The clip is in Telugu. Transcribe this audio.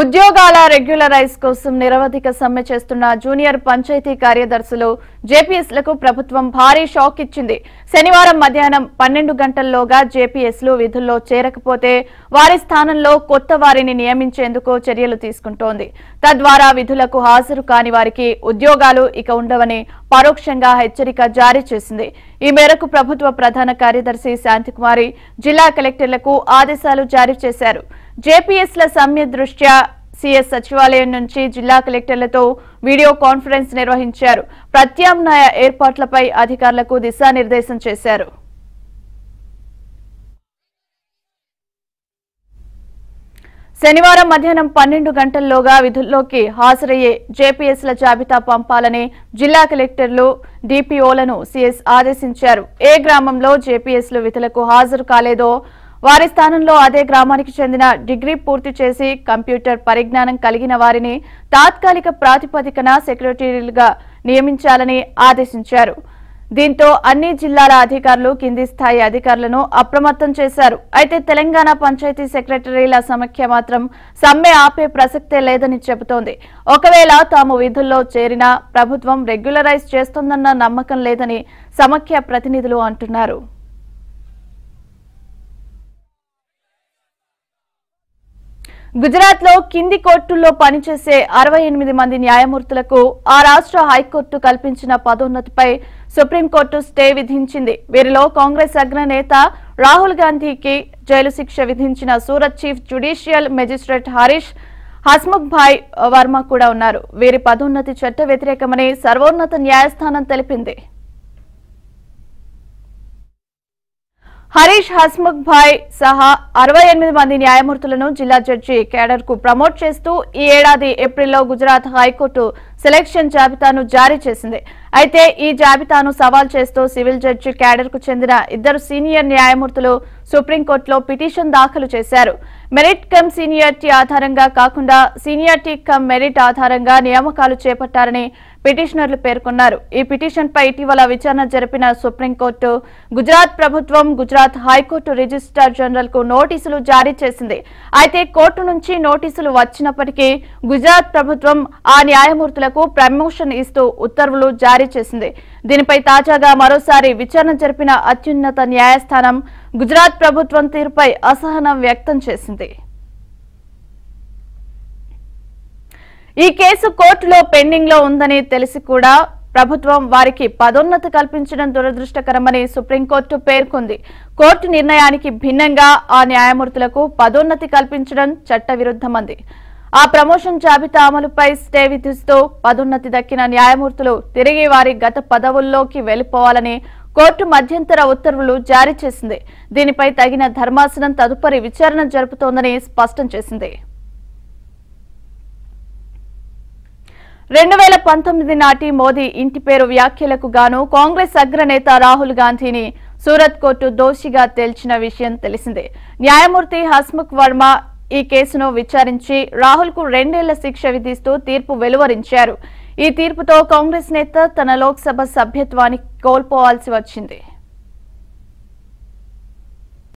ఉద్యోగాల రెగ్యులరైజ్ కోసం నిరవధిక సమ్మె చేస్తున్న జూనియర్ పంచాయతీ కార్యదర్శులు జేపీఎస్లకు ప్రభుత్వం భారీ షాక్ ఇచ్చింది శనివారం మధ్యాహ్నం పన్నెండు గంటల్లోగా జేపీఎస్లు విధుల్లో చేరకపోతే వారి స్థానంలో కొత్త వారిని నియమించేందుకు చర్యలు తీసుకుంటోంది తద్వారా విధులకు హాజరు కాని వారికి ఉద్యోగాలు ఇక ఉండవని పరోక్షంగా హెచ్చరిక జారీ చేసింది ఈ మేరకు ప్రభుత్వ ప్రధాన కార్యదర్శి శాంతికుమారి జిల్లా కలెక్టర్లకు ఆదేశాలు జారీ చేశారు జేపీఎస్ల సమ్య దృష్ట్యా సీఎస్ సచివాలయం నుంచి జిల్లా కలెక్టర్లతో వీడియో కాన్ఫరెన్స్ నిర్వహించారు ప్రత్యామ్నాయ ఏర్పాట్లపై అధికారులకు దిశానిర్దేశం చేశారు శనివారం మధ్యాహ్నం పన్నెండు గంటల్లోగా విధుల్లోకి హాజరయ్యే జేపీఎస్ల జాబితా పంపాలని జిల్లా కలెక్టర్లు డిపిఓలను సీఎస్ ఆదేశించారు ఏ గ్రామంలో జేపీఎస్లు విధులకు హాజరు కాలేదో వారి స్థానంలో అదే గ్రామానికి చెందిన డిగ్రీ పూర్తి చేసి కంప్యూటర్ పరిజ్ఞానం కలిగిన వారిని తాత్కాలిక ప్రాతిపదికన సెక్రటరీలుగా నియమించాలని ఆదేశించారు దీంతో అన్ని జిల్లాల అధికారులు కింది స్థాయి అధికారులను అప్రమత్తం చేశారు అయితే తెలంగాణ పంచాయతీ సెక్రటరీల సమఖ్య మాత్రం సమ్మె ఆపే ప్రసక్తే లేదని చెబుతోంది ఒకవేళ తాము విధుల్లో చేరినా ప్రభుత్వం రెగ్యులరైజ్ చేస్తోందన్న నమ్మకం లేదని సమఖ్య ప్రతినిధులు అంటున్నారు గుజరాత్ లో కింది కోర్టుల్లో పనిచేసే అరవై ఎనిమిది మంది న్యాయమూర్తులకు ఆ రాష్ట్ర హైకోర్టు కల్పించిన పదోన్నతిపై సుప్రీంకోర్టు స్టే విధించింది వీరిలో కాంగ్రెస్ అగ్రనేత రాహుల్ గాంధీకి జైలు శిక్ష విధించిన Surat chief judicial magistrate Harish Hasmukh Bhai Varma కూడా ఉన్నారు వీరి పదోన్నతి చట్ట వ్యతిరేకమని సర్వోన్నత న్యాయస్థానం తెలిపింది హరీష్ హస్ముఖ్ భాయ్ సహా అరవై ఎనిమిది మంది న్యాయమూర్తులను జిల్లా జడ్జి కేడర్ కు ప్రమోట్ చేస్తూ ఈ ఏడాది ఏప్రిల్లో గుజరాత్ హైకోర్టు సెలెక్షన్ జాబితాను జారీ చేసింది అయితే ఈ జాబితాను సవాల్ చేస్తూ సివిల్ జడ్జి కేడర్ కు చెందిన ఇద్దరు సీనియర్ న్యాయమూర్తులు సుప్రీంకోర్టులో పిటిషన్ దాఖలు చేశారు మెరిట్ కమ్ సీనియార్టీ ఆధారంగా కాకుండా సీనియార్టీ కమ్ మెరిట్ ఆధారంగా నియామకాలు చేపట్టారని పిటిషనర్లు పేర్కొన్నారు ఈ పిటిషన్పై ఇటీవల విచారణ జరిపిన సుప్రీంకోర్టు గుజరాత్ ప్రభుత్వం గుజరాత్ హైకోర్టు రిజిస్ట్రార్ జనరల్ కు నోటీసులు జారీ చేసింది అయితే కోర్టు నుంచి నోటీసులు వచ్చినప్పటికీ గుజరాత్ ప్రభుత్వం ఆ న్యాయమూర్తులకు ప్రమోషన్ ఇస్తూ ఉత్తర్వులు జారీ చేసింది దీనిపై తాజాగా మరోసారి విచారణ జరిపిన అత్యున్నత న్యాయస్థానం గుజరాత్ ప్రభుత్వం తీరుపై అసహనం వ్యక్తం చేసింది ఈ కేసు కోర్టులో పెండింగ్ లో ఉందని తెలిసి కూడా ప్రభుత్వం వారికి పదోన్నతి కల్పించడం దురదృష్టకరమని సుప్రీంకోర్టు పేర్కొంది కోర్టు నిర్ణయానికి భిన్నంగా ఆ న్యాయమూర్తులకు పదోన్నతి కల్పించడం చట్టవిరుద్ధమంది ఆ ప్రమోషన్ జాబితా అమలుపై స్టే విధిస్తూ పదోన్నతి దక్కిన న్యాయమూర్తులు తిరిగి వారి గత పదవుల్లోకి వెళ్లిపోవాలని కోర్టు మధ్యంతర ఉత్తర్వులు జారీ చేసింది దీనిపై తగిన ధర్మాసనం తదుపరి విచారణ జరుపుతోందని స్పష్టం చేసింది రెండు వేల పంతొమ్మిది నాటి మోదీ ఇంటి పేరు వ్యాఖ్యలకు గాను కాంగ్రెస్ అగ్రనేత రాహుల్ గాంధీని సూరత్ కోర్టు దోషిగా తేల్చిన విషయం తెలిసిందే న్యాయమూర్తి హస్ముఖ్ వర్మ ఈ కేసును విచారించి రాహుల్ కు రెండేళ్ల శిక్ష విధిస్తూ తీర్పు వెలువరించారు ఈ తీర్పుతో కాంగ్రెస్ నేత తన లోక్సభ సభ్యత్వాన్ని కోల్పోవాల్సి వచ్చింది